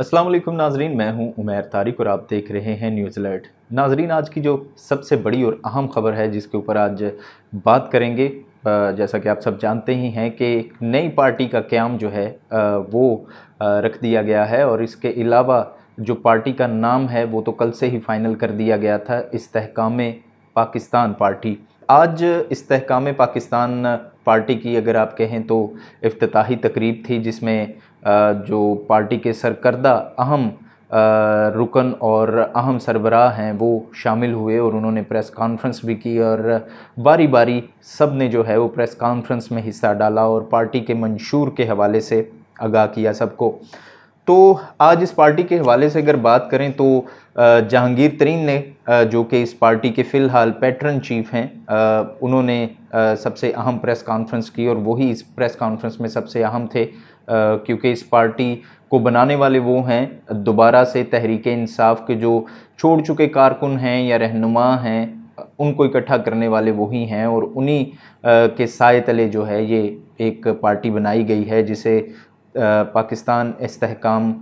असलम नाजरीन मैं हूं उमैर तारिक और आप देख रहे हैं न्यूज़ अलर्ट नाजरीन आज की जो सबसे बड़ी और अहम ख़बर है जिसके ऊपर आज बात करेंगे जैसा कि आप सब जानते ही हैं कि एक नई पार्टी का क्याम जो है वो रख दिया गया है और इसके अलावा जो पार्टी का नाम है वो तो कल से ही फ़ाइनल कर दिया गया था इसकाम पाकिस्तान पार्टी आज इसकाम पाकिस्तान पार्टी की अगर आप कहें तो अफ्ती तकरीब थी जिसमें जो पार्टी के सरकर्दा अहम रुकन और अहम सरबराह हैं वो शामिल हुए और उन्होंने प्रेस कॉन्फ्रेंस भी की और बारी बारी सब ने जो है वो प्रेस कॉन्फ्रेंस में हिस्सा डाला और पार्टी के मंशूर के हवाले से आगाह किया सबको तो आज इस पार्टी के हवाले से अगर बात करें तो जहांगीर तरीन ने जो कि इस पार्टी के फ़िलहाल पैटर्न चीफ हैं उन्होंने सबसे अहम प्रेस कॉन्फ्रेंस की और वही इस प्रेस कॉन्फ्रेंस में सबसे अहम थे क्योंकि इस पार्टी को बनाने वाले वो हैं दोबारा से तहरीक इंसाफ के जो छोड़ चुके कारकुन हैं या रहनुमा हैं उनको इकट्ठा करने वाले वही हैं और उन्हीं के साय तले जो है ये एक पार्टी बनाई गई है जिसे पाकिस्तान इसकाम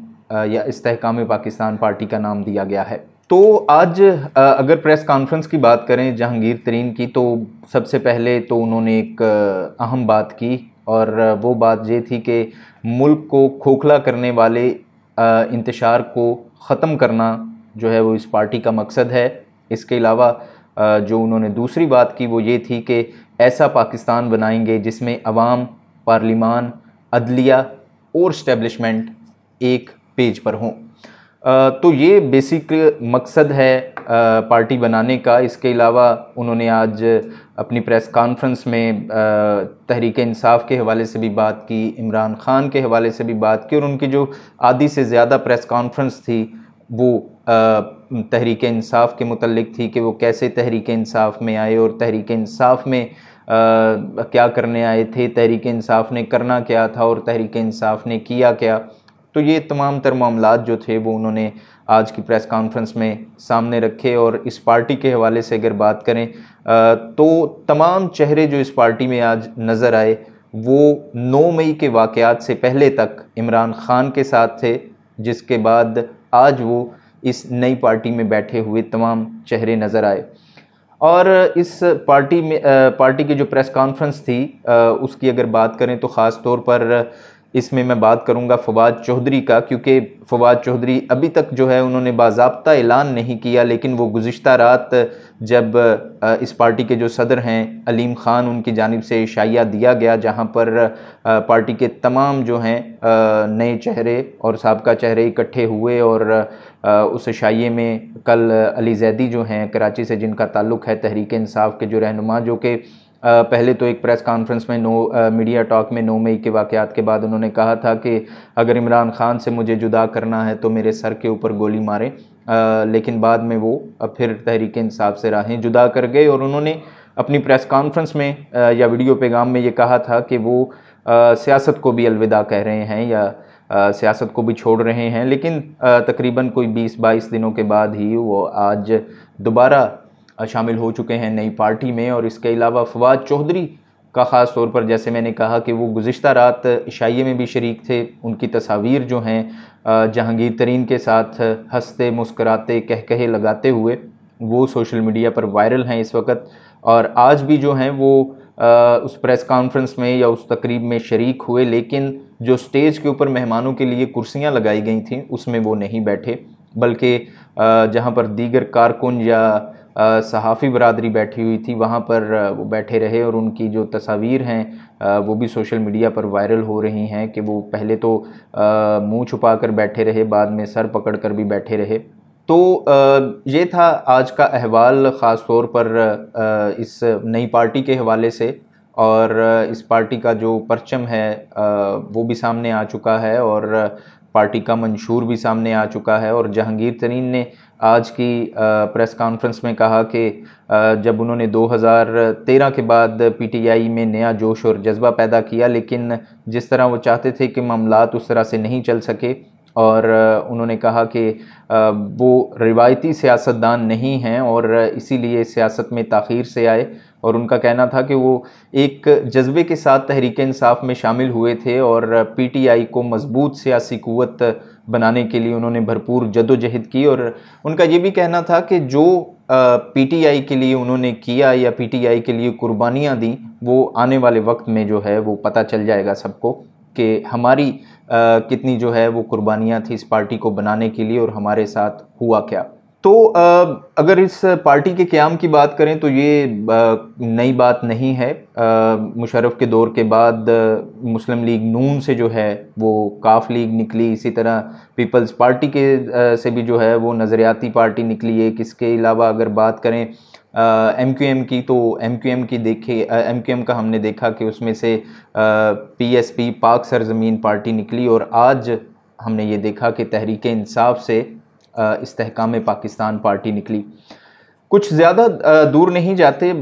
या इसकाम पाकिस्तान पार्टी का नाम दिया गया है तो आज अगर प्रेस कॉन्फ्रेंस की बात करें जहांगीर तरीन की तो सबसे पहले तो उन्होंने एक अहम बात की और वो बात ये थी कि मुल्क को खोखला करने वाले इंतशार को ख़त्म करना जो है वो इस पार्टी का मकसद है इसके अलावा जो उन्होंने दूसरी बात की वो ये थी कि ऐसा पाकिस्तान बनाएंगे जिसमें अवाम पार्लिमान अदलिया और स्टबलिशमेंट एक पेज पर हों तो ये बेसिक मकसद है पार्टी बनाने का इसके अलावा उन्होंने आज अपनी प्रेस कॉन्फ्रेंस में तहरीक इंसाफ के हवाले से भी बात की इमरान खान के हवाले से भी बात की और उनकी जो आधी से ज़्यादा प्रेस कॉन्फ्रेंस थी वो तहरीक इंसाफ के मतलब थी कि वो कैसे तहरीक इंसाफ में आए और तहरीक इंसाफ में आ, क्या करने आए थे तहरीक इंसाफ ने करना क्या था और तहरीक इंसाफ ने किया क्या तो ये तमाम तर मामला जो थे वो उन्होंने आज की प्रेस कॉन्फ्रेंस में सामने रखे और इस पार्टी के हवाले से अगर बात करें तो तमाम चेहरे जो इस पार्टी में आज नज़र आए वो नौ मई के वाक़ात से पहले तक इमरान ख़ान के साथ थे जिसके बाद आज वो इस नई पार्टी में बैठे हुए तमाम चेहरे नज़र आए और इस पार्टी में पार्टी की जो प्रेस कॉन्फ्रेंस थी उसकी अगर बात करें तो ख़ास तौर पर इसमें मैं बात करूंगा फवाद चौधरी का क्योंकि फवाद चौधरी अभी तक जो है उन्होंने बाबा ऐलान नहीं किया लेकिन वो गुज्त रात जब इस पार्टी के जो सदर हैं अलीम ख़ान उनकी जानब से इशाया दिया गया जहां पर पार्टी के तमाम जो हैं नए चेहरे और सबका चेहरे इकट्ठे हुए और उस शाइये में कल अली जैदी जो हैं कराची से जिनका ताल्लुक़ है तहरीक इसाफ़ के जो रहनुमा जो कि पहले तो एक प्रेस कॉन्फ्रेंस में नो मीडिया टॉक में नौ मई के वाक़ात के बाद उन्होंने कहा था कि अगर इमरान खान से मुझे जुदा करना है तो मेरे सर के ऊपर गोली मारें लेकिन बाद में वो फिर तहरीक इंसाफ से राहें जुदा कर गए और उन्होंने अपनी प्रेस कॉन्फ्रेंस में या वीडियो पैगाम में ये कहा था कि वो सियासत को भी अलविदा कह रहे हैं या सियासत को भी छोड़ रहे हैं लेकिन तकरीबन कोई 20-22 दिनों के बाद ही वो आज दोबारा शामिल हो चुके हैं नई पार्टी में और इसके अलावा फवाद चौधरी का ख़ास तौर पर जैसे मैंने कहा कि वो गुज्त रात इशाइये में भी शरीक थे उनकी तस्वीर जो हैं जहांगीर तरीन के साथ हंसते मुस्कराते कह कहे लगाते हुए वो सोशल मीडिया पर वायरल हैं इस वक्त और आज भी जो हैं वो आ, उस प्रेस कॉन्फ्रेंस में या उस तकरीब में शरीक हुए लेकिन जो स्टेज के ऊपर मेहमानों के लिए कुर्सियाँ लगाई गई थी उसमें वो नहीं बैठे बल्कि जहाँ पर दीगर कारकुन या सहाफ़ी बरदरी बैठी हुई थी वहाँ पर वो बैठे रहे और उनकी जो तस्वीर हैं वो भी सोशल मीडिया पर वायरल हो रही हैं कि वो पहले तो मुंह छुपा कर बैठे रहे बाद में सर पकड़ कर भी बैठे रहे तो ये था आज का अहवाल ख़ास तौर पर इस नई पार्टी के हवाले से और इस पार्टी का जो परचम है वो भी सामने आ चुका है और पार्टी का मंशूर भी सामने आ चुका है और जहांगीर तरीन ने आज की प्रेस कॉन्फ्रेंस में कहा कि जब उन्होंने 2013 के बाद पीटीआई में नया जोश और जज्बा पैदा किया लेकिन जिस तरह वो चाहते थे कि मामला उस तरह से नहीं चल सके और उन्होंने कहा कि वो रिवायती सियासतदान नहीं हैं और इसीलिए सियासत में तखीर से आए और उनका कहना था कि वो एक जज्बे के साथ तहरीक इंसाफ में शामिल हुए थे और पीटीआई को मजबूत सियासी क़वत बनाने के लिए उन्होंने भरपूर जदोजहद की और उनका ये भी कहना था कि जो पीटीआई के लिए उन्होंने किया या पीटीआई के लिए कुर्बानियाँ दी वो आने वाले वक्त में जो है वो पता चल जाएगा सबको कि हमारी आ, कितनी जो है वो कुर्बानियाँ थी इस पार्टी को बनाने के लिए और हमारे साथ हुआ क्या तो अगर इस पार्टी के क्याम की बात करें तो ये नई बात नहीं है मुशरफ के दौर के बाद मुस्लिम लीग नून से जो है वो काफ लीग निकली इसी तरह पीपल्स पार्टी के से भी जो है वो नज़रियाती पार्टी निकली है किसके अलावा अगर बात करें एम क्यू एम की तो एम क्यू एम की देखे एम क्यू एम का हमने देखा कि उसमें से पी एस पी पाक सरजमीन पार्टी निकली और आज हमने ये देखा कि तहरीक इंसाफ से इसकाम पाकिस्तान पार्टी निकली कुछ ज़्यादा दूर नहीं जाते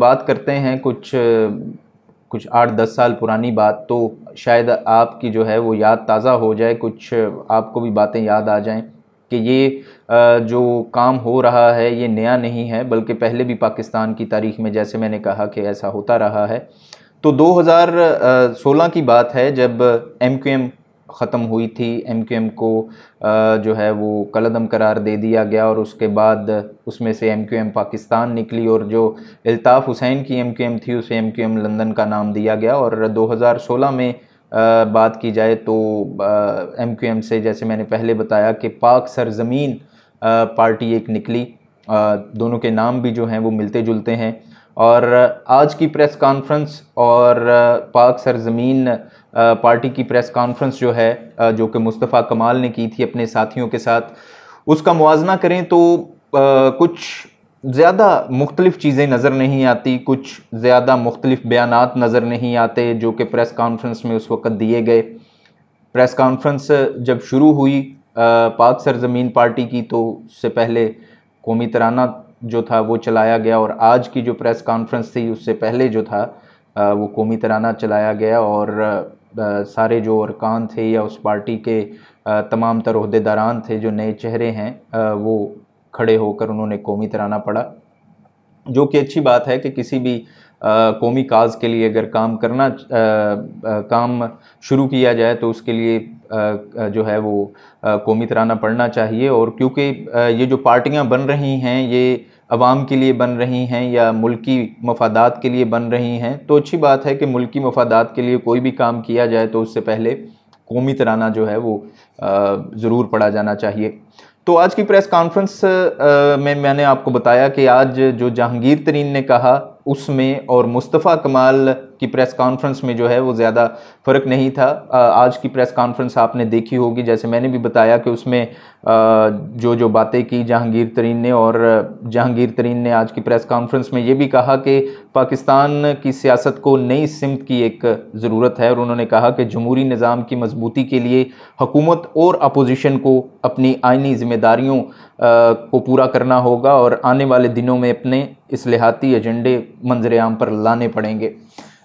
बात करते हैं कुछ कुछ आठ दस साल पुरानी बात तो शायद आपकी जो है वो याद ताज़ा हो जाए कुछ आपको भी बातें याद आ जाएं कि ये जो काम हो रहा है ये नया नहीं है बल्कि पहले भी पाकिस्तान की तारीख में जैसे मैंने कहा कि ऐसा होता रहा है तो 2016 की बात है जब एम ख़त्म हुई थी एम क्यू एम को जो है वो कलदम करार दे दिया गया और उसके बाद उसमें से एम क्यू एम पाकिस्तान निकली और जो अल्ताफ़ हुसैन की एम क्यू एम थी उसे एम क्यू एम लंदन का नाम दिया गया और 2016 में बात की जाए तो एम क्यू एम से जैसे मैंने पहले बताया कि पाक सरजमीन पार्टी एक निकली दोनों के नाम भी जो हैं वो मिलते जुलते हैं और आज की प्रेस कॉन्फ्रेंस और पाक सरजमीन पार्टी की प्रेस कॉन्फ्रेंस जो है जो कि मुस्तफ़ा कमाल ने की थी अपने साथियों के साथ उसका मुवजना करें तो कुछ ज़्यादा मुख्तलिफ चीज़ें नज़र नहीं आती कुछ ज़्यादा मुख्तलिफ बयान नज़र नहीं आते जो कि प्रेस कॉन्फ्रेंस में उस वक़्त दिए गए प्रेस कॉन्फ्रेंस जब शुरू हुई पाक सरजमीन पार्टी की तो उससे पहले कौमी तराना जो था वो चलाया गया और आज की जो प्रेस कॉन्फ्रेंस थी उससे पहले जो था वो कौमी तराना चलाया गया और सारे जो अरकान थे या उस पार्टी के तमाम तर अहदेदारान थे जो नए चेहरे हैं वो खड़े होकर उन्होंने कौमी तराना पढ़ा जो कि अच्छी बात है कि किसी भी कौमी काज के लिए अगर काम करना काम शुरू किया जाए तो उसके लिए जो है वो कौमी तराना पढ़ना चाहिए और क्योंकि ये जो पार्टियां बन रही हैं ये आवाम के लिए बन रही हैं या मुल्की मफादात के लिए बन रही हैं तो अच्छी बात है कि मुल्की मफादात के लिए कोई भी काम किया जाए तो उससे पहले कौमी तराना जो है वो ज़रूर पढ़ा जाना चाहिए तो आज की प्रेस कॉन्फ्रेंस में मैंने आपको बताया कि आज जो जहांगीर तरीन ने कहा उसमें और मुस्तफ़ा कमाल की प्रेस कॉन्फ्रेंस में जो है वो ज़्यादा फ़र्क नहीं था आज की प्रेस कॉन्फ्रेंस आपने देखी होगी जैसे मैंने भी बताया कि उसमें जो जो बातें की जहांगीर तरीन ने और जहांगीर तरीन ने आज की प्रेस कॉन्फ्रेंस में ये भी कहा कि पाकिस्तान की सियासत को नई सिमत की एक ज़रूरत है और उन्होंने कहा कि जमहूरी निज़ाम की मजबूती के लिए हुकूमत और अपोजिशन को अपनी आइनी ज़िम्मेदारियों को पूरा करना होगा और आने वाले दिनों में अपने इसलहाती एजेंडे मंजर आम पर लाने पड़ेंगे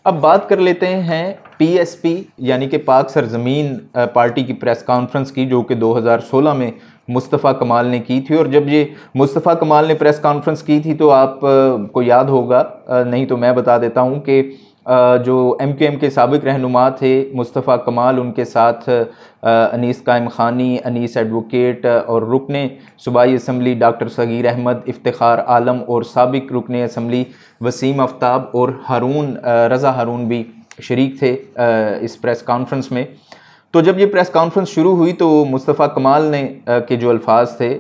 अब बात कर लेते हैं पीएसपी यानी कि पाक सरजमीन पार्टी की प्रेस कॉन्फ्रेंस की जो कि 2016 में मुस्तफ़ा कमाल ने की थी और जब ये मुस्तफ़ा कमाल ने प्रेस कॉन्फ्रेंस की थी तो आप को याद होगा नहीं तो मैं बता देता हूँ कि जो एम क्यू एम के सबक रहनुमा थे मुस्तफ़ा कमाल उनके साथ अनीस कायम खानी अनीस एडवोकेट और रुकन सूबाई इसम्बली डॉक्टर सगीर अहमद इफ्तार आलम और सबक रुकन इसम्बली वसीम आफ्ताब और हारून रज़ा हारून भी शरीक थे इस प्रेस कॉन्फ्रेंस में तो जब ये प्रेस कॉन्फ्रेंस शुरू हुई तो मुस्तफ़ा कमाल ने के जो अल्फाज थे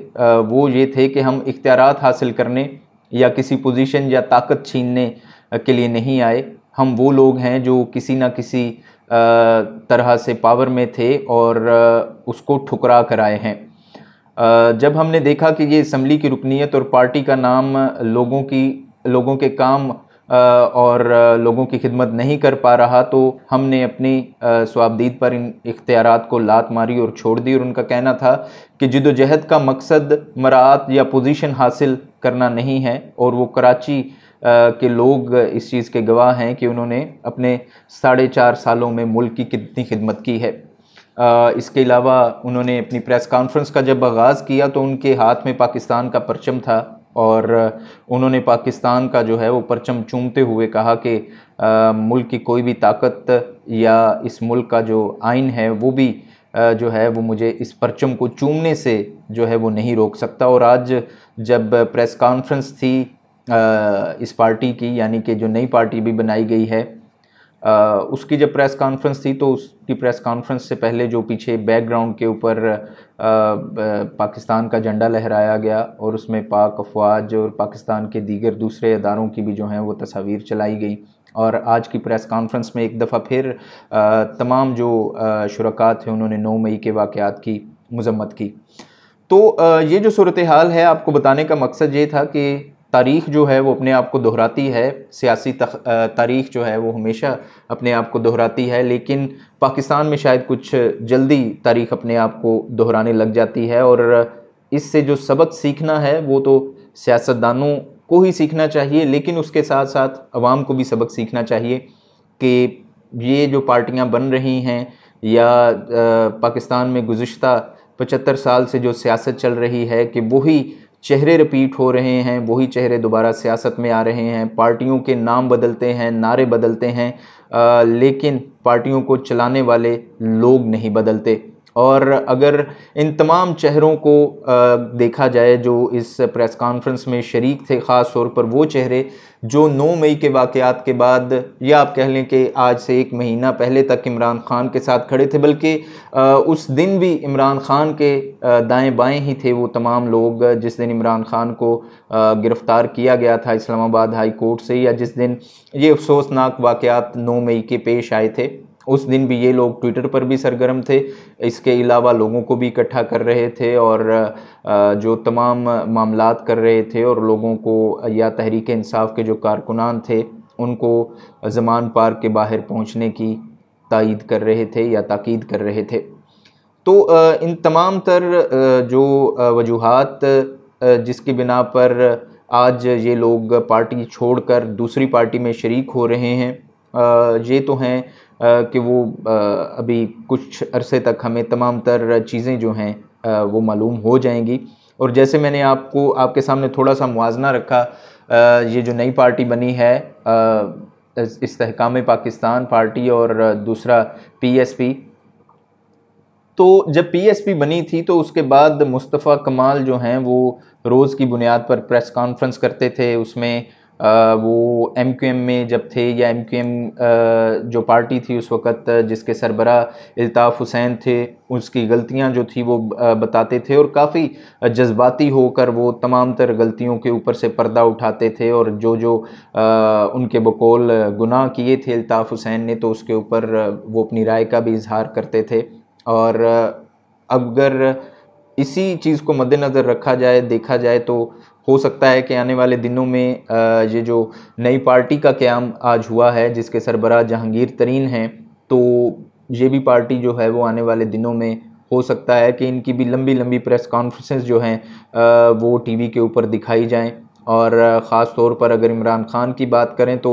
वो ये थे कि हम इख्तियार हासिल करने या किसी पोजीशन या ताकत छीनने के लिए नहीं आए हम वो लोग हैं जो किसी ना किसी तरह से पावर में थे और उसको ठुकरा कर आए हैं जब हमने देखा कि ये असम्बली की रुकनीत और पार्टी का नाम लोगों की लोगों के काम और लोगों की खिदमत नहीं कर पा रहा तो हमने अपनी स्वाबदीद पर इन इख्तियार को लात मारी और छोड़ दी और उनका कहना था कि जदोजहद का मकसद मरात या पोजीशन हासिल करना नहीं है और वो कराची के लोग इस चीज़ के गवाह हैं कि उन्होंने अपने साढ़े चार सालों में मुल्क की कितनी खिदमत की है इसके अलावा उन्होंने अपनी प्रेस कॉन्फ्रेंस का जब आगाज़ किया तो उनके हाथ में पाकिस्तान का परचम था और उन्होंने पाकिस्तान का जो है वो परचम चूमते हुए कहा कि मुल्क की कोई भी ताकत या इस मुल्क का जो आइन है वो भी जो है वो मुझे इस परचम को चूमने से जो है वो नहीं रोक सकता और आज जब प्रेस कॉन्फ्रेंस थी इस पार्टी की यानी कि जो नई पार्टी भी बनाई गई है उसकी जब प्रेस कॉन्फ्रेंस थी तो उसकी प्रेस कॉन्फ्रेंस से पहले जो पीछे बैकग्राउंड के ऊपर पाकिस्तान का झंडा लहराया गया और उसमें पाक अफवाज और पाकिस्तान के दीगर दूसरे इदारों की भी जो हैं वो तस्वीर चलाई गई और आज की प्रेस कॉन्फ्रेंस में एक दफ़ा फिर तमाम जो शुरा थे उन्होंने नौ मई के वाक़ात की मजम्मत की तो ये जो सूरत हाल है आपको बताने का मकसद ये था कि तारीख जो है वो अपने आप को दोहराती है सियासी तारीख जो है वो हमेशा अपने आप को दोहराती है लेकिन पाकिस्तान में शायद कुछ जल्दी तारीख अपने आप को दोहराने लग जाती है और इससे जो सबक सीखना है वो तो सियासतदानों को ही सीखना चाहिए लेकिन उसके साथ साथ आवाम को भी सबक सीखना चाहिए कि ये जो पार्टियाँ बन रही हैं या पाकिस्तान में गुज्त पचहत्तर साल से जो सियासत चल रही है कि वही चेहरे रिपीट हो रहे हैं वही चेहरे दोबारा सियासत में आ रहे हैं पार्टियों के नाम बदलते हैं नारे बदलते हैं आ, लेकिन पार्टियों को चलाने वाले लोग नहीं बदलते और अगर इन तमाम चेहरों को देखा जाए जो इस प्रेस कॉन्फ्रेंस में शरीक थे ख़ास तौर पर वो चेहरे जो 9 मई के वाक़ात के बाद या आप कह लें कि आज से एक महीना पहले तक इमरान ख़ान के साथ खड़े थे बल्कि उस दिन भी इमरान ख़ान के दाएं बाएं ही थे वो तमाम लोग जिस दिन इमरान ख़ान को गिरफ़्तार किया गया था इस्लामाबाद हाई कोर्ट से या जिस दिन ये अफसोसनाक वाक़ात नौ मई के पेश आए थे उस दिन भी ये लोग ट्विटर पर भी सरगर्म थे इसके अलावा लोगों को भी इकट्ठा कर रहे थे और जो तमाम मामला कर रहे थे और लोगों को या तहरीक इंसाफ के जो कारकुनान थे उनको जमान पार्क के बाहर पहुंचने की तइद कर रहे थे या ताकीद कर रहे थे तो इन तमाम तर जो वजूहत जिसकी बिना पर आज ये लोग पार्टी छोड़कर दूसरी पार्टी में शरीक हो रहे हैं ये तो हैं कि वो अभी कुछ अरसे तक हमें तमाम तर चीज़ें जो हैं वो मालूम हो जाएंगी और जैसे मैंने आपको आपके सामने थोड़ा सा मुवजना रखा ये जो नई पार्टी बनी है इसकाम पाकिस्तान पार्टी और दूसरा पीएसपी तो जब पीएसपी बनी थी तो उसके बाद मुस्तफ़ा कमाल जो हैं वो रोज़ की बुनियाद पर प्रेस कॉन्फ्रेंस करते थे उसमें वो एम क्यू एम में जब थे या एम क्यू एम जो पार्टी थी उस वक़्त जिसके सरबरा अल्ताफ़ हुसैन थे उसकी गलतियां जो थी वो बताते थे और काफ़ी जज्बाती होकर वो तमाम तर गलतियों के ऊपर से पर्दा उठाते थे और जो जो उनके बकौल गुनाह किए थे अल्ताफ़ हुसैन ने तो उसके ऊपर वो अपनी राय का भी इजहार करते थे और अगर इसी चीज़ को मद्देनज़र रखा जाए देखा जाए तो हो सकता है कि आने वाले दिनों में ये जो नई पार्टी का क्याम आज हुआ है जिसके सरबराह जहांगीर तरीन हैं तो ये भी पार्टी जो है वो आने वाले दिनों में हो सकता है कि इनकी भी लंबी लंबी प्रेस कॉन्फ्रेंसेस जो हैं वो टीवी के ऊपर दिखाई जाएं और ख़ास तौर पर अगर इमरान खान की बात करें तो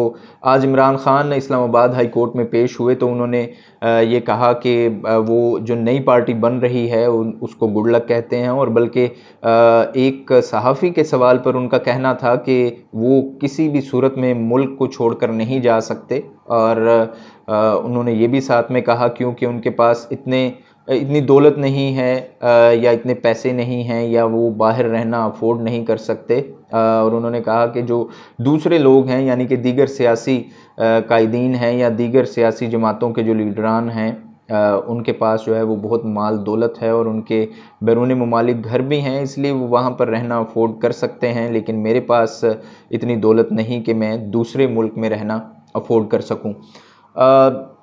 आज इमरान खान इस्लामाबाद हाई कोर्ट में पेश हुए तो उन्होंने ये कहा कि वो जो नई पार्टी बन रही है उसको गुडलक कहते हैं और बल्कि एक सहाफ़ी के सवाल पर उनका कहना था कि वो किसी भी सूरत में मुल्क को छोड़कर नहीं जा सकते और उन्होंने ये भी साथ में कहा क्योंकि उनके पास इतने इतनी दौलत नहीं है या इतने पैसे नहीं हैं या वो बाहर रहना अफोर्ड नहीं कर सकते और उन्होंने कहा कि जो दूसरे लोग हैं यानी कि दीगर सियासी कायदीन हैं या दीगर सियासी जमातों के जो लीडरान हैं उनके पास जो है वो बहुत माल दौलत है और उनके बैरून ममालिक घर भी हैं इसलिए वो वहाँ पर रहना अफोर्ड कर सकते हैं लेकिन मेरे पास इतनी दौलत नहीं कि मैं दूसरे मुल्क में रहना अफोर्ड कर सकूँ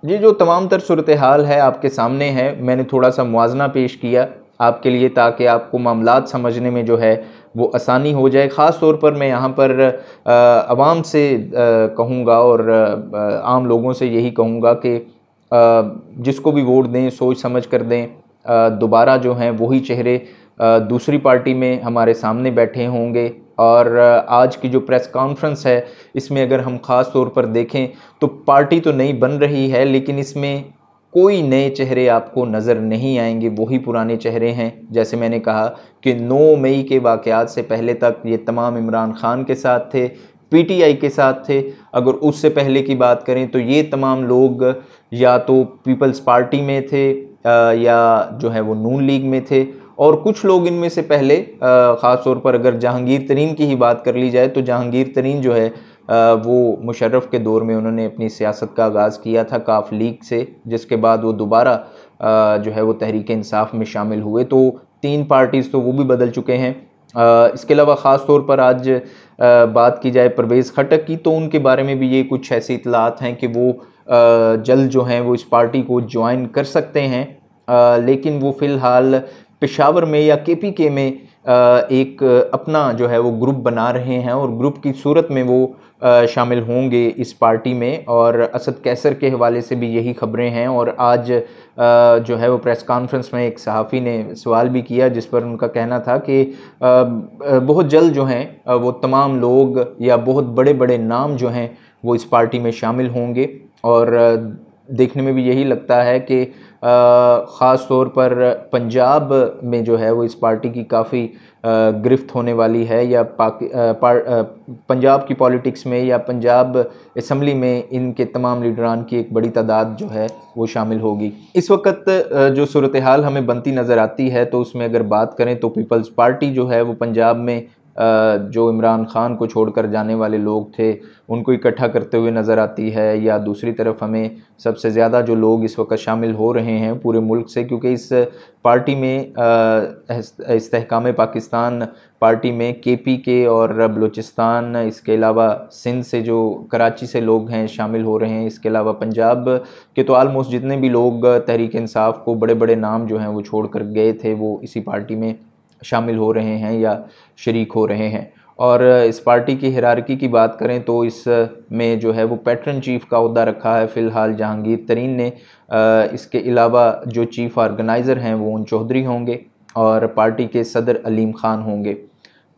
ये जो तमाम तर सूरत हाल है आपके सामने है मैंने थोड़ा सा मुवजना पेश किया आपके लिए ताकि आपको मामला समझने में जो है वो आसानी हो जाए ख़ास तौर पर मैं यहाँ पर आवाम से कहूँगा और आम लोगों से यही कहूँगा कि जिसको भी वोट दें सोच समझ कर दें दोबारा जो हैं वही चेहरे दूसरी पार्टी में हमारे सामने बैठे होंगे और आज की जो प्रेस कॉन्फ्रेंस है इसमें अगर हम ख़ास तौर पर देखें तो पार्टी तो नई बन रही है लेकिन इसमें कोई नए चेहरे आपको नज़र नहीं आएंगे वही पुराने चेहरे हैं जैसे मैंने कहा कि 9 मई के वाक़ात से पहले तक ये तमाम इमरान ख़ान के साथ थे पीटीआई के साथ थे अगर उससे पहले की बात करें तो ये तमाम लोग या तो पीपल्स पार्टी में थे या जो है वो नून लीग में थे और कुछ लोग इनमें से पहले ख़ास तौर पर अगर जहांगीर तरीन की ही बात कर ली जाए तो जहांगीर तरीन जो है वो मुशर्रफ के दौर में उन्होंने अपनी सियासत का आगाज़ किया था काफ लीग से जिसके बाद वो दोबारा जो है वो तहरीक इंसाफ में शामिल हुए तो तीन पार्टीज़ तो वो भी बदल चुके हैं इसके अलावा ख़ास तौर पर आज बात की जाए परवेज़ खटक की तो उनके बारे में भी ये कुछ ऐसी इतलात हैं कि वो जल्द जो हैं वो इस पार्टी को ज्वाइन कर सकते हैं लेकिन वो फ़िलहाल पेशावर में या के पी के में एक अपना जो है वो ग्रुप बना रहे हैं और ग्रुप की सूरत में वो शामिल होंगे इस पार्टी में और असद कैसर के हवाले से भी यही खबरें हैं और आज जो है वो प्रेस कॉन्फ्रेंस में एक सहाफ़ी ने सवाल भी किया जिस पर उनका कहना था कि बहुत जल्द जो हैं वो तमाम लोग या बहुत बड़े बड़े नाम जो हैं वो इस पार्टी में शामिल होंगे और देखने में भी यही लगता है कि ख़ास तौर पर पंजाब में जो है वो इस पार्टी की काफ़ी गिरफ्त होने वाली है या पंजाब की पॉलिटिक्स में या पंजाब इसम्बली में इनके तमाम लीडरान की एक बड़ी तादाद जो है वो शामिल होगी इस वक्त जो सूरत हाल हमें बनती नज़र आती है तो उसमें अगर बात करें तो पीपल्स पार्टी जो है वो पंजाब में जो इमरान खान को छोड़कर जाने वाले लोग थे उनको इकट्ठा करते हुए नज़र आती है या दूसरी तरफ हमें सबसे ज़्यादा जो लोग इस वक्त शामिल हो रहे हैं पूरे मुल्क से क्योंकि इस पार्टी में इसकाम पाकिस्तान पार्टी में के पी के और बलूचिस्तान इसके अलावा सिंध से जो कराची से लोग हैं शामिल हो रहे हैं इसके अलावा पंजाब के तो आलमोस्ट जितने भी लोग तहरीक इंसाफ को बड़े बड़े नाम जो हैं वो छोड़ कर गए थे वो इसी पार्टी में शामिल हो रहे हैं या शरीक हो रहे हैं और इस पार्टी की हिरारकी की बात करें तो इस में जो है वो पैटर्न चीफ का अहदा रखा है फ़िलहाल जहांगीर तरीन ने इसके अलावा जो चीफ़ आर्गेनाइज़र हैं वो उन चौधरी होंगे और पार्टी के सदर अलीम ख़ान होंगे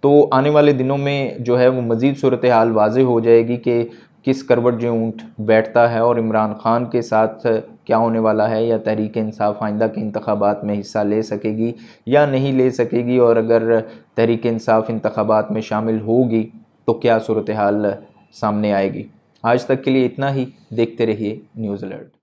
तो आने वाले दिनों में जो है वो मज़ीद सूरत हाल वाज हो जाएगी कि किस करवट जो ऊँट बैठता है और इमरान खान के साथ क्या होने वाला है या तहरीक इंसाफ आइंदा के इंतबात में हिस्सा ले सकेगी या नहीं ले सकेगी और अगर तहरीक इंसाफ इंतबात में शामिल होगी तो क्या सूरत हाल सामने आएगी आज तक के लिए इतना ही देखते रहिए न्यूज़ अलर्ट